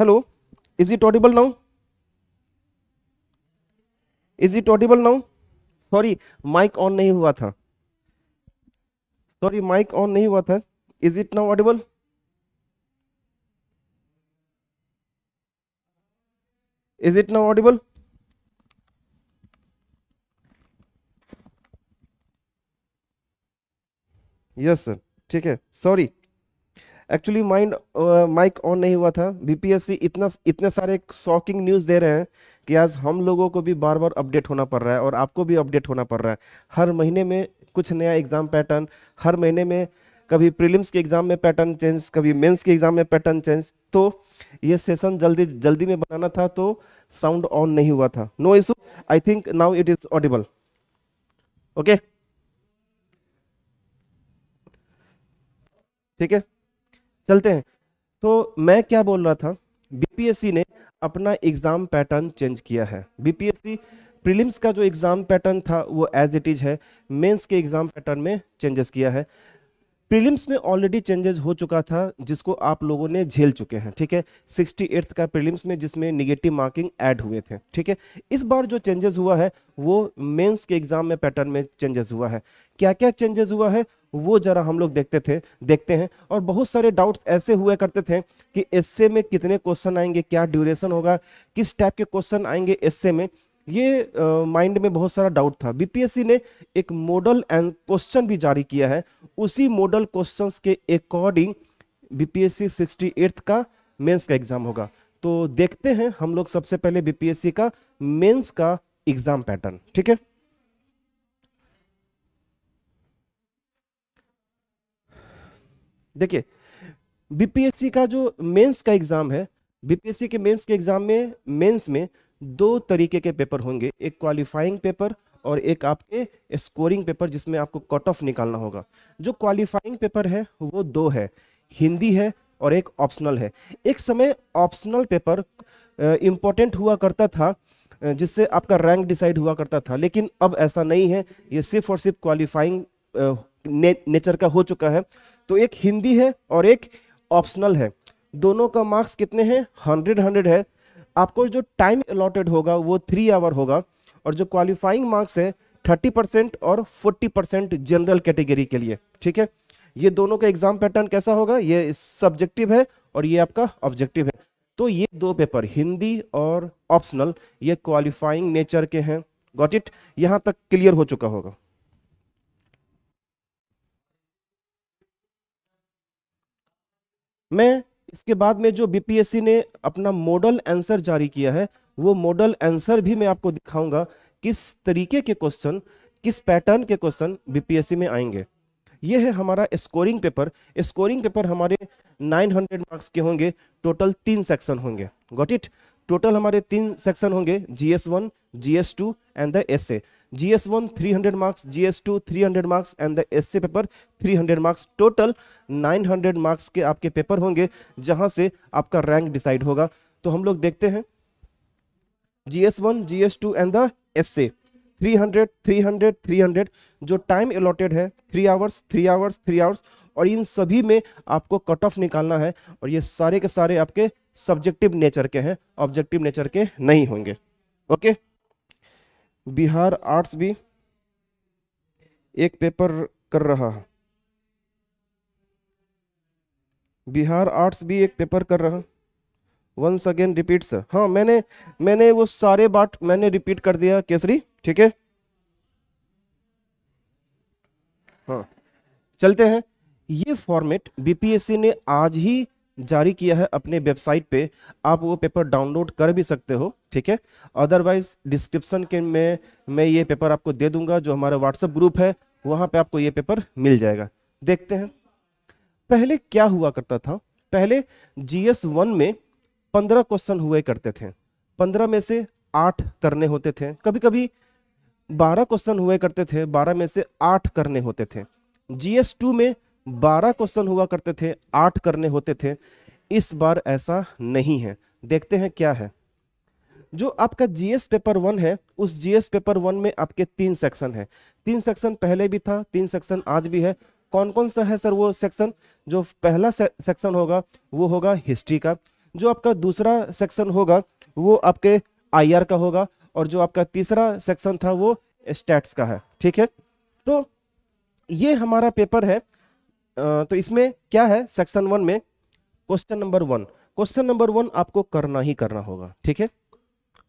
hello is it audible now is it audible now sorry mic on nahi hua tha sorry mic on nahi hua tha is it now audible is it now audible yes sir ठीक है sorry actually mind mic on नहीं हुआ था BPSC इतना इतने सारे shocking news दे रहे हैं कि आज हम लोगों को भी बार बार अपडेट होना पड़ रहा है और आपको भी अपडेट होना पड़ रहा है हर महीने में कुछ नया एग्ज़ाम पैटर्न हर महीने में कभी प्रीलिम्स के एग्ज़ाम में पैटर्न चेंज कभी मेंस के एग्ज़ाम में पैटर्न चेंज तो ये सेशन जल्दी जल्दी में बनाना था तो साउंड ऑन नहीं हुआ था no issue I think now it is audible okay ठीक है चलते हैं तो मैं क्या बोल रहा था बीपीएससी ने अपना एग्ज़ाम पैटर्न चेंज किया है बीपीएससी प्रीलिम्स का जो एग्ज़ाम पैटर्न था वो एज इट इज़ है मेंस के एग्ज़ाम पैटर्न में चेंजेस किया है प्रीलिम्स में ऑलरेडी चेंजेस हो चुका था जिसको आप लोगों ने झेल चुके हैं ठीक है सिक्सटी एट्थ का प्रीलिम्स में जिसमें निगेटिव मार्किंग ऐड हुए थे ठीक है इस बार जो चेंजेस हुआ है वो मेंस के एग्जाम में पैटर्न में चेंजेस हुआ है क्या क्या चेंजेस हुआ है वो जरा हम लोग देखते थे देखते हैं और बहुत सारे डाउट्स ऐसे हुआ करते थे कि एस में कितने क्वेश्चन आएंगे क्या ड्यूरेशन होगा किस टाइप के क्वेश्चन आएंगे एस में ये माइंड में बहुत सारा डाउट था बीपीएससी ने एक मॉडल एंड क्वेश्चन भी जारी किया है उसी मॉडल क्वेश्चंस के अकॉर्डिंग बीपीएससी एट्थ का मेंस का एग्जाम होगा तो देखते हैं हम लोग सबसे पहले बीपीएससी का मेंस का एग्जाम पैटर्न ठीक है देखिए बीपीएससी का जो मेंस का एग्जाम है बीपीएससी के मेंस के एग्जाम में मेंस में दो तरीके के पेपर होंगे एक क्वालिफाइंग पेपर और एक आपके स्कोरिंग पेपर जिसमें आपको कट ऑफ निकालना होगा जो क्वालिफाइंग पेपर है वो दो है हिंदी है और एक ऑप्शनल है एक समय ऑप्शनल पेपर इम्पोर्टेंट हुआ करता था जिससे आपका रैंक डिसाइड हुआ करता था लेकिन अब ऐसा नहीं है ये सिर्फ और सिर्फ क्वालिफाइंग ने, नेचर का हो चुका है तो एक हिंदी है और एक ऑप्शनल है दोनों का मार्क्स कितने हैं हंड्रेड हंड्रेड है आपको जो टाइम अलॉटेड होगा वो थ्री आवर होगा और जो क्वालिफाइंग मार्क्स है थर्टी परसेंट और फोर्टी परसेंट जनरल कैटेगरी के लिए ठीक है ये दोनों का एग्जाम पैटर्न कैसा होगा ये सब्जेक्टिव है और ये आपका ऑब्जेक्टिव है तो ये दो पेपर हिंदी और ऑप्शनल ये क्वालिफाइंग नेचर के हैं गॉट इट यहां तक क्लियर हो चुका होगा मैं इसके बाद में जो बीपीएससी ने अपना मॉडल आंसर जारी किया है वो मॉडल आंसर भी मैं आपको दिखाऊंगा किस तरीके के क्वेश्चन किस पैटर्न के क्वेश्चन बीपीएससी में आएंगे ये है हमारा स्कोरिंग पेपर स्कोरिंग पेपर हमारे 900 मार्क्स के होंगे टोटल तीन सेक्शन होंगे गॉट इट टोटल हमारे तीन सेक्शन होंगे G S one G S two and the essay GS1 300 marks, GS2 300 marks and the essay paper 300 marks total 900 marks के आपके पेपर होंगे जहां से आपका रैंक डिसाइड होगा तो हम लोग देखते हैं GS1, GS2 and the three 300, 300, 300 जो टाइम अलॉटेड है three hours three hours three hours और इन सभी में आपको कट ऑफ निकालना है और ये सारे के सारे आपके सब्जेक्टिव नेचर के हैं ऑब्जेक्टिव नेचर के नहीं होंगे ओके okay? बिहार आर्ट्स भी एक पेपर कर रहा है बिहार आर्ट्स भी एक पेपर कर रहा वंस अगेन रिपीट सर हाँ मैंने मैंने वो सारे बात मैंने रिपीट कर दिया केसरी ठीक है हाँ चलते हैं ये फॉर्मेट बीपीएससी ने आज ही जारी किया है अपने वेबसाइट पे आप वो पेपर डाउनलोड कर भी सकते हो ठीक है अदरवाइज डिस्क्रिप्शन के में मैं ये पेपर आपको दे दूंगा जो हमारा व्हाट्सएप ग्रुप है वहाँ पे आपको ये पेपर मिल जाएगा देखते हैं पहले क्या हुआ करता था पहले जी एस वन में पंद्रह क्वेश्चन हुए करते थे पंद्रह में से आठ करने होते थे कभी कभी बारह क्वेश्चन हुए करते थे बारह में से आठ करने होते थे जी एस टू में बारह क्वेश्चन हुआ करते थे आठ करने होते थे इस बार ऐसा नहीं है देखते हैं क्या है जो आपका जीएस पेपर वन है उस जीएस पेपर वन में आपके तीन सेक्शन है तीन सेक्शन पहले भी था तीन सेक्शन आज भी है कौन कौन सा है सर वो सेक्शन जो पहला सेक्शन होगा वो होगा हिस्ट्री का जो आपका दूसरा सेक्शन होगा वो आपके आईआर का होगा और जो आपका तीसरा सेक्शन था वो स्टैट्स का है ठीक है तो ये हमारा पेपर है तो इसमें क्या है सेक्शन वन में question number one question number one आपको करना ही करना होगा ठीक है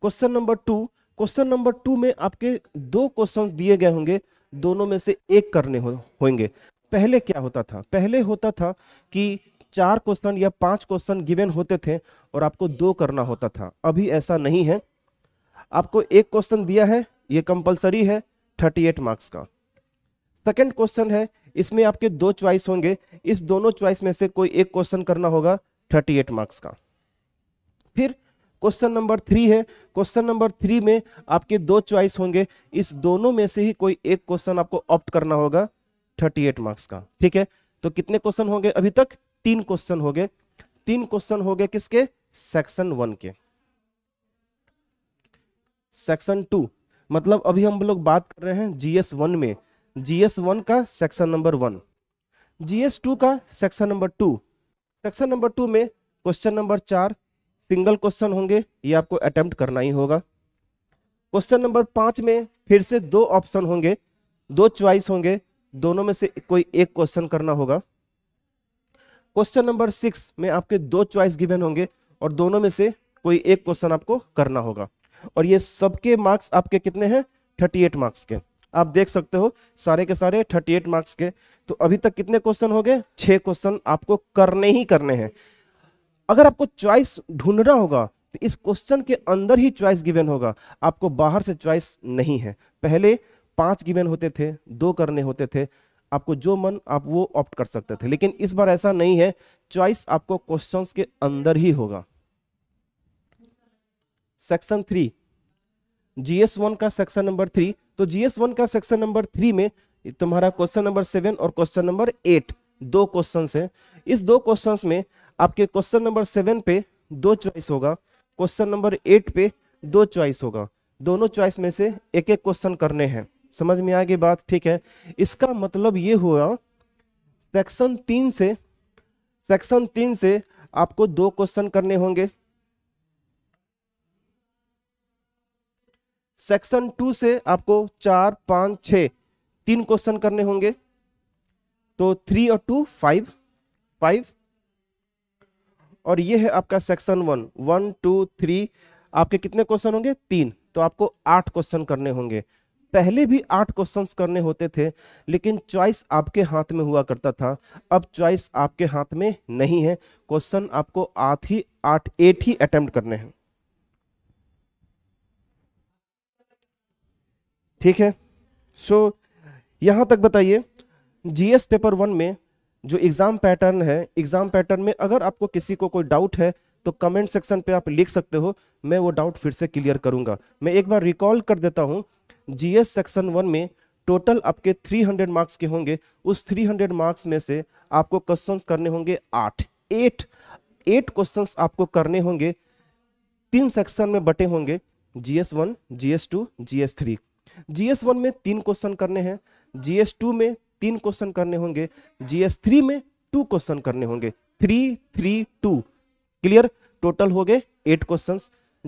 question number two question number two में आपके दो क्वेश्चन दिए गए होंगे दोनों में से एक करने होंगे पहले क्या होता था पहले होता था कि चार क्वेश्चन या पांच क्वेश्चन गिवन होते थे और आपको दो करना होता था अभी ऐसा नहीं है आपको एक क्वेश्चन दिया है ये कंपलसरी है 38 मार्क्स का सेकंड क्वेश्चन है इसमें आपके दो च्वाइस होंगे इस दोनों च्वाइस में से कोई एक क्वेश्चन करना होगा थर्टी एट मार्क्स का फिर क्वेश्चन नंबर थ्री है क्वेश्चन नंबर थ्री में आपके दो च्वाइस होंगे इस दोनों में से ही कोई एक क्वेश्चन आपको ऑप्ट करना होगा थर्टी एट मार्क्स का ठीक है तो कितने क्वेश्चन होंगे अभी तक तीन क्वेश्चन हो गए तीन क्वेश्चन हो गए किसके सेक्शन वन के सेक्शन टू मतलब अभी हम लोग बात कर रहे हैं जीएस वन में जीएस वन का section number one GS two का section number two section number two में क्वेश्चन नंबर चार सिंगल क्वेश्चन होंगे ये आपको अटेम्प्ट करना ही होगा क्वेश्चन नंबर पाँच में फिर से दो ऑप्शन होंगे दो च्वाइस होंगे दोनों में से कोई एक क्वेश्चन करना होगा क्वेश्चन नंबर सिक्स में आपके दो च्वाइस गिवेन होंगे और दोनों में से कोई एक क्वेश्चन आपको करना होगा और ये सबके मार्क्स आपके कितने हैं थर्टी एट मार्क्स के आप देख सकते हो सारे के सारे 38 मार्क्स के तो अभी तक कितने क्वेश्चन हो गए छह क्वेश्चन आपको करने ही करने हैं अगर आपको चॉइस ढूंढना होगा तो इस क्वेश्चन के अंदर ही चॉइस गिवन होगा आपको बाहर से चॉइस नहीं है पहले पांच गिवन होते थे दो करने होते थे आपको जो मन आप वो ऑप्ट कर सकते थे लेकिन इस बार ऐसा नहीं है चॉइस आपको क्वेश्चन के अंदर ही होगा सेक्शन थ्री जीएस वन का सेक्शन नंबर थ्री तो जीएस वन का सेक्शन नंबर थ्री में तुम्हारा क्वेश्चन नंबर सेवन और क्वेश्चन नंबर एट दो क्वेश्चन है इस दो क्वेश्चन में आपके क्वेश्चन नंबर सेवन पे दो चॉइस होगा क्वेश्चन नंबर एट पे दो चॉइस होगा दोनों चॉइस में से एक एक क्वेश्चन करने हैं समझ में आ गई बात ठीक है इसका मतलब ये हुआ सेक्शन तीन से सेक्शन तीन से आपको दो क्वेश्चन करने होंगे सेक्शन टू से आपको चार पाँच छ तीन क्वेश्चन करने होंगे तो थ्री और टू फाइव फाइव और ये है आपका section one one two three आपके कितने क्वेश्चन होंगे तीन तो आपको आठ क्वेश्चन करने होंगे पहले भी आठ क्वेश्चन करने होते थे लेकिन चॉइस आपके हाथ में हुआ करता था अब चॉइस आपके हाथ में नहीं है क्वेश्चन आपको आठ ही आठ एट ही अटेम्प्ट करने हैं ठीक है सो so, यहाँ तक बताइए जीएस पेपर वन में जो एग्ज़ाम पैटर्न है एग्ज़ाम पैटर्न में अगर आपको किसी को कोई डाउट है तो कमेंट सेक्शन पे आप लिख सकते हो मैं वो डाउट फिर से क्लियर करूंगा मैं एक बार रिकॉल कर देता हूँ जीएस सेक्शन वन में टोटल आपके 300 मार्क्स के होंगे उस 300 मार्क्स में से आपको क्वेश्चंस करने होंगे आठ एट एट क्वेश्चन आपको करने होंगे तीन सेक्शन में बटे होंगे GS one GS two GS three GS one में तीन क्वेश्चन करने हैं जीएस टू में तीन क्वेश्चन करने होंगे जीएस थ्री में टू क्वेश्चन करने होंगे three three two clear total हो गए एट क्वेश्चन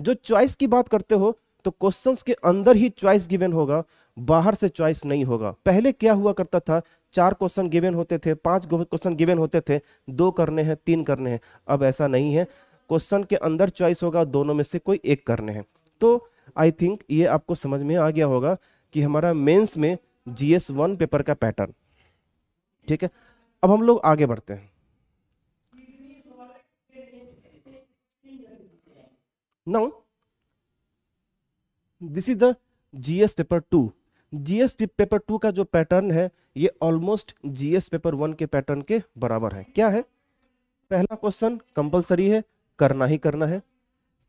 जो चॉइस की बात करते हो तो क्वेश्चंस के अंदर ही चॉइस गिवन होगा बाहर से चॉइस नहीं होगा पहले क्या हुआ करता था चार क्वेश्चन गिवन होते थे पांच क्वेश्चन गिवन होते थे दो करने हैं तीन करने हैं अब ऐसा नहीं है क्वेश्चन के अंदर चॉइस होगा दोनों में से कोई एक करने हैं तो आई थिंक ये आपको समझ में आ गया होगा कि हमारा मेंस में जी एस वन पेपर का पैटर्न ठीक है अब हम लोग आगे बढ़ते हैं now this is the GS paper two GS paper two का जो पैटर्न है ये ऑलमोस्ट जीएस पेपर वन के पैटर्न के बराबर है क्या है पहला क्वेश्चन कंपलसरी है करना ही करना है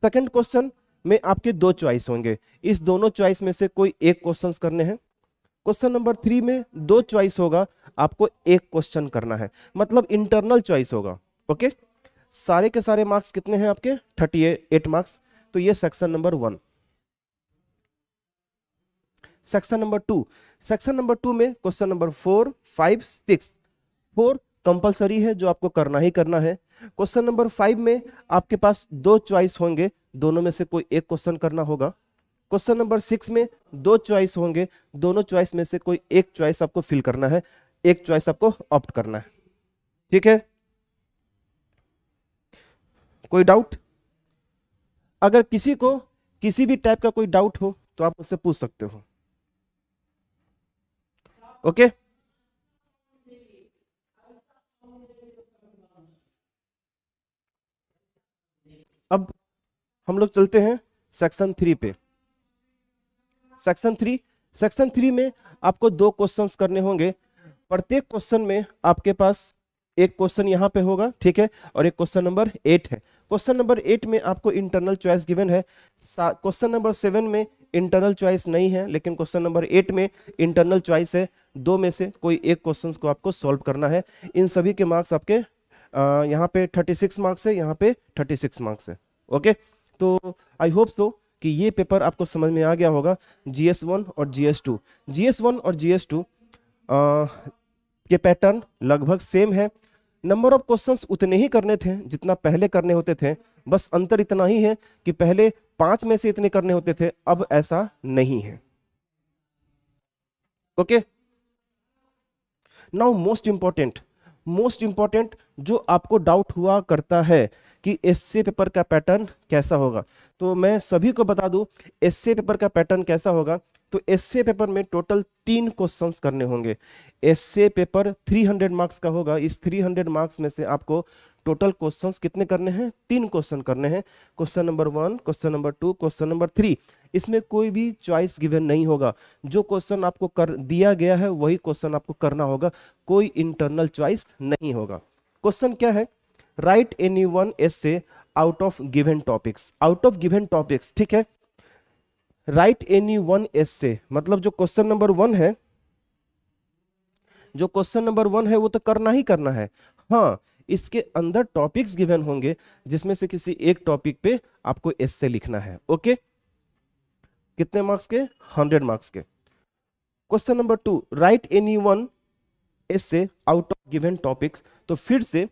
सेकंड क्वेश्चन में आपके दो चॉइस होंगे इस दोनों चॉइस में से कोई एक क्वेश्चन करने हैं क्वेश्चन नंबर थ्री में दो चॉइस होगा आपको एक क्वेश्चन करना है मतलब इंटरनल चॉइस होगा ओके सारे के सारे मार्क्स कितने हैं आपके थर्टी एट मार्क्स तो ये section number one section number two section number two में question number four five six four compulsory है जो आपको करना ही करना है क्वेश्चन नंबर फाइव में आपके पास दो चॉइस होंगे दोनों में से कोई एक क्वेश्चन करना होगा क्वेश्चन नंबर सिक्स में दो चॉइस होंगे दोनों चॉइस में से कोई एक चॉइस आपको फिल करना है एक चॉइस आपको ऑप्ट करना है ठीक है कोई डाउट अगर किसी को किसी भी टाइप का कोई डाउट हो तो आप उससे पूछ सकते हो ओके अब हम लोग चलते हैं सेक्शन थ्री पे सेक्शन थ्री सेक्शन थ्री में आपको दो क्वेश्चन करने होंगे प्रत्येक क्वेश्चन में आपके पास एक क्वेश्चन यहाँ पे होगा ठीक है और एक क्वेश्चन नंबर एट है क्वेश्चन नंबर एट में आपको इंटरनल चॉइस गिवन है क्वेश्चन नंबर सेवन में इंटरनल चॉइस नहीं है लेकिन क्वेश्चन नंबर एट में इंटरनल चॉइस है दो में से कोई एक क्वेश्चन को आपको सॉल्व करना है इन सभी के मार्क्स आपके यहाँ पे सिक्स मार्क्स है यहाँ पे सिक्स मार्क्स है ओके तो आई होप सो कि ये पेपर आपको समझ में आ गया होगा जी एस वन और G S two G S one और जी एस टू के पैटर्न लगभग सेम है नंबर ऑफ क्वेश्चंस उतने ही करने थे जितना पहले करने होते थे बस अंतर इतना ही है कि पहले पांच में से इतने करने होते थे अब ऐसा नहीं है okay now most important most important जो आपको डाउट हुआ करता है कि एस पेपर का पैटर्न कैसा होगा तो मैं सभी को बता दूं एस पेपर का पैटर्न कैसा होगा तो एस पेपर में टोटल तीन क्वेश्चंस करने होंगे एस पेपर 300 मार्क्स का होगा इस 300 मार्क्स में से आपको टोटल क्वेश्चंस कितने करने हैं तीन क्वेश्चन करने हैं question number one question number two question number three इसमें कोई भी चॉइस गिवन नहीं होगा जो क्वेश्चन आपको कर दिया गया है वही क्वेश्चन आपको करना होगा कोई इंटरनल चॉइस नहीं होगा क्वेश्चन क्या है write any one essay out of given topics out of given topics ठीक है राइट एनी वन एसे मतलब जो क्वेश्चन नंबर वन है जो क्वेश्चन नंबर वन है वो तो करना ही करना है हाँ इसके अंदर टॉपिक्स गिवन होंगे जिसमें से किसी एक टॉपिक पे आपको से लिखना है ओके कितने मार्क्स के हंड्रेड मार्क्स के question number two write any one से आउट ऑफ गिवेन टॉपिक्स तो फिर से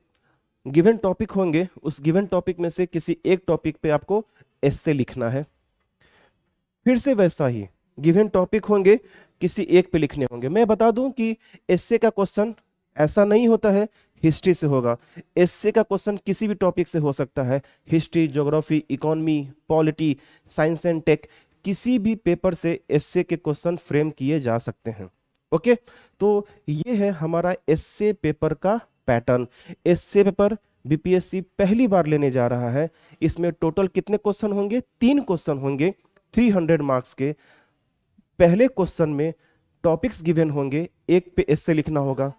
गिवन टॉपिक होंगे उस गिवन टॉपिक में से किसी एक टॉपिक पे आपको एस से लिखना है फिर से वैसा ही गिवन टॉपिक होंगे किसी एक पे लिखने होंगे मैं बता दूं कि एस का क्वेश्चन ऐसा नहीं होता है हिस्ट्री से होगा एस का क्वेश्चन किसी भी टॉपिक से हो सकता है history geography economy polity science and tech किसी भी पेपर से एस के क्वेश्चन फ्रेम किए जा सकते हैं ओके तो ये है हमारा एस पेपर का पैटर्न एस पेपर बीपीएससी पहली बार लेने जा रहा है इसमें टोटल कितने क्वेश्चन होंगे तीन क्वेश्चन होंगे 300 मार्क्स के पहले क्वेश्चन में टॉपिक्स गिवेन होंगे एक पे एस से लिखना होगा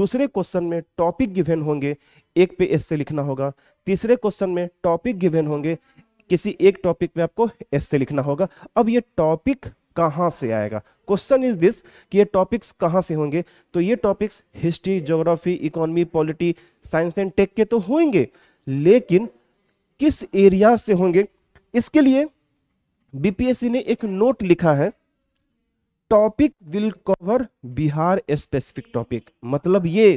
दूसरे क्वेश्चन में टॉपिक गिवेन होंगे एक पे एस से लिखना होगा तीसरे क्वेश्चन में टॉपिक गिवेन होंगे किसी एक टॉपिक में आपको एस से लिखना होगा अब ये टॉपिक कहाँ से आएगा क्वेश्चन इज दिस कि ये टॉपिक्स कहाँ से होंगे तो ये topics history geography economy polity science and tech के तो होंगे लेकिन किस एरिया से होंगे इसके लिए बीपीएससी ने एक नोट लिखा है topic will cover Bihar specific topic मतलब ये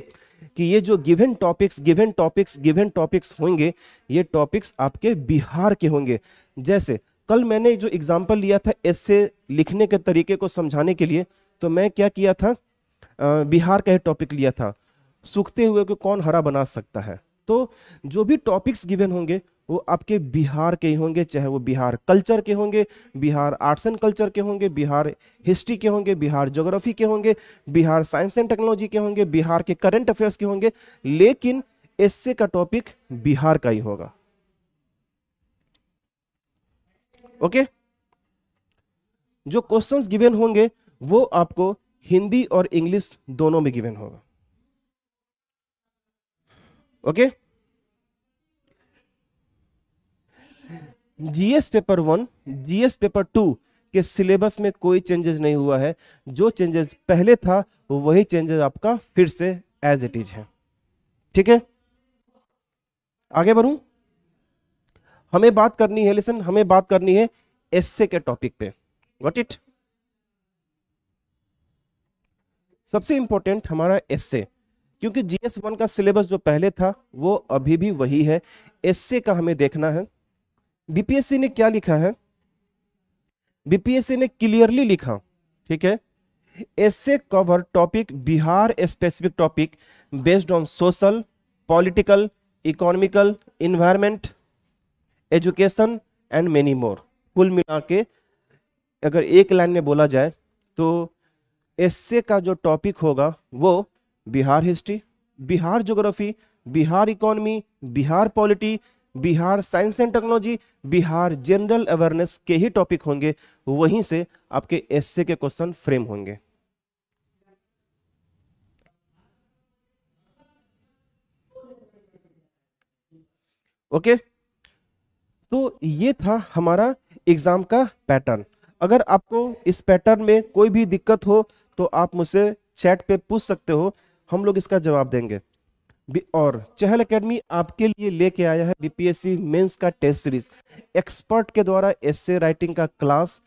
कि ये जो given topics given topics given topics होंगे ये टॉपिक्स आपके बिहार के होंगे जैसे कल मैंने जो एग्जाम्पल लिया था ऐसे लिखने के तरीके को समझाने के लिए तो मैं क्या किया था आ, बिहार का टॉपिक लिया था सूखते हुए को कौन हरा बना सकता है तो जो भी टॉपिक्स गिवन होंगे वो आपके बिहार के ही होंगे चाहे वो बिहार कल्चर के होंगे बिहार आर्ट्स एंड कल्चर के होंगे बिहार हिस्ट्री के होंगे बिहार जोग्राफी के होंगे बिहार साइंस एंड टेक्नोलॉजी के होंगे बिहार के करंट अफेयर्स के होंगे लेकिन एस का टॉपिक बिहार का ही होगा ओके जो क्वेश्चंस गिवन होंगे वो आपको हिंदी और इंग्लिश दोनों में गिवन होगा okay GS paper one GS paper two के सिलेबस में कोई चेंजेस नहीं हुआ है जो चेंजेस पहले था वही चेंजेस आपका फिर से एज इट इज है ठीक है आगे बढ़ू हमें बात करनी है लेसन हमें बात करनी है एसए के टॉपिक पे वॉट इट सबसे इंपॉर्टेंट हमारा एसए क्योंकि जीएस वन का सिलेबस जो पहले था वो अभी भी वही है एसए का हमें देखना है बीपीएससी ने क्या लिखा है बीपीएससी ने क्लियरली लिखा ठीक है essay cover topic Bihar specific topic based on social political economical environment education and many more कुल मिला के अगर एक लाइन में बोला जाए तो एस का जो टॉपिक होगा वो Bihar history Bihar geography Bihar economy Bihar polity Bihar science and technology Bihar general awareness के ही टॉपिक होंगे वहीं से आपके एस के क्वेश्चन फ्रेम होंगे ओके okay? तो ये था हमारा एग्ज़ाम का पैटर्न अगर आपको इस पैटर्न में कोई भी दिक्कत हो तो आप मुझसे चैट पे पूछ सकते हो हम लोग इसका जवाब देंगे और चहल एकेडमी आपके लिए लेके आया है बीपीएससी मेंस का टेस्ट सीरीज एक्सपर्ट के द्वारा एसे राइटिंग का class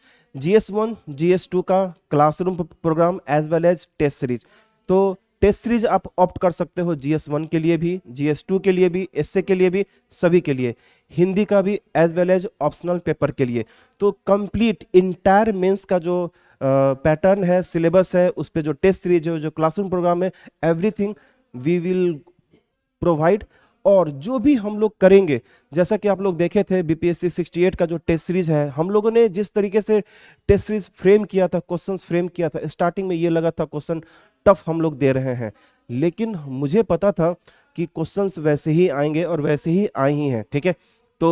GS one GS two का classroom program as well as test series तो टेस्ट सीरीज आप ऑप्ट कर सकते हो जीएस वन के लिए भी जीएस टू के लिए भी एसए के लिए भी सभी के लिए हिंदी का भी as well as optional paper के लिए तो कंप्लीट इंटायर मेंस का जो पैटर्न uh, है सिलेबस है उस पर जो टेस्ट सीरीज है जो क्लासरूम प्रोग्राम है एवरीथिंग वी विल प्रोवाइड और जो भी हम लोग करेंगे जैसा कि आप लोग देखे थे बीपीएससी 68 का जो टेस्ट सीरीज है हम लोगों ने जिस तरीके से टेस्ट सीरीज फ्रेम किया था क्वेश्चंस फ्रेम किया था स्टार्टिंग में ये लगा था क्वेश्चन टफ हम लोग दे रहे हैं लेकिन मुझे पता था कि क्वेश्चंस वैसे ही आएंगे और वैसे ही आए ही हैं ठीक है तो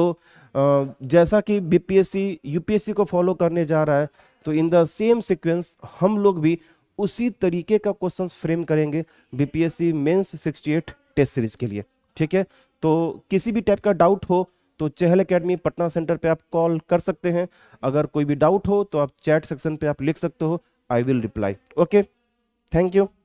जैसा कि बीपीएससी यूपीएससी को फॉलो करने जा रहा है तो इन द सेम सिक्वेंस हम लोग भी उसी तरीके का क्वेश्चन फ्रेम करेंगे बीपीएससी मेंस 68 टेस्ट सीरीज के लिए ठीक है तो किसी भी टाइप का डाउट हो तो चहल अकेडमी पटना सेंटर पे आप कॉल कर सकते हैं अगर कोई भी डाउट हो तो आप चैट सेक्शन पे आप लिख सकते हो I will reply okay thank you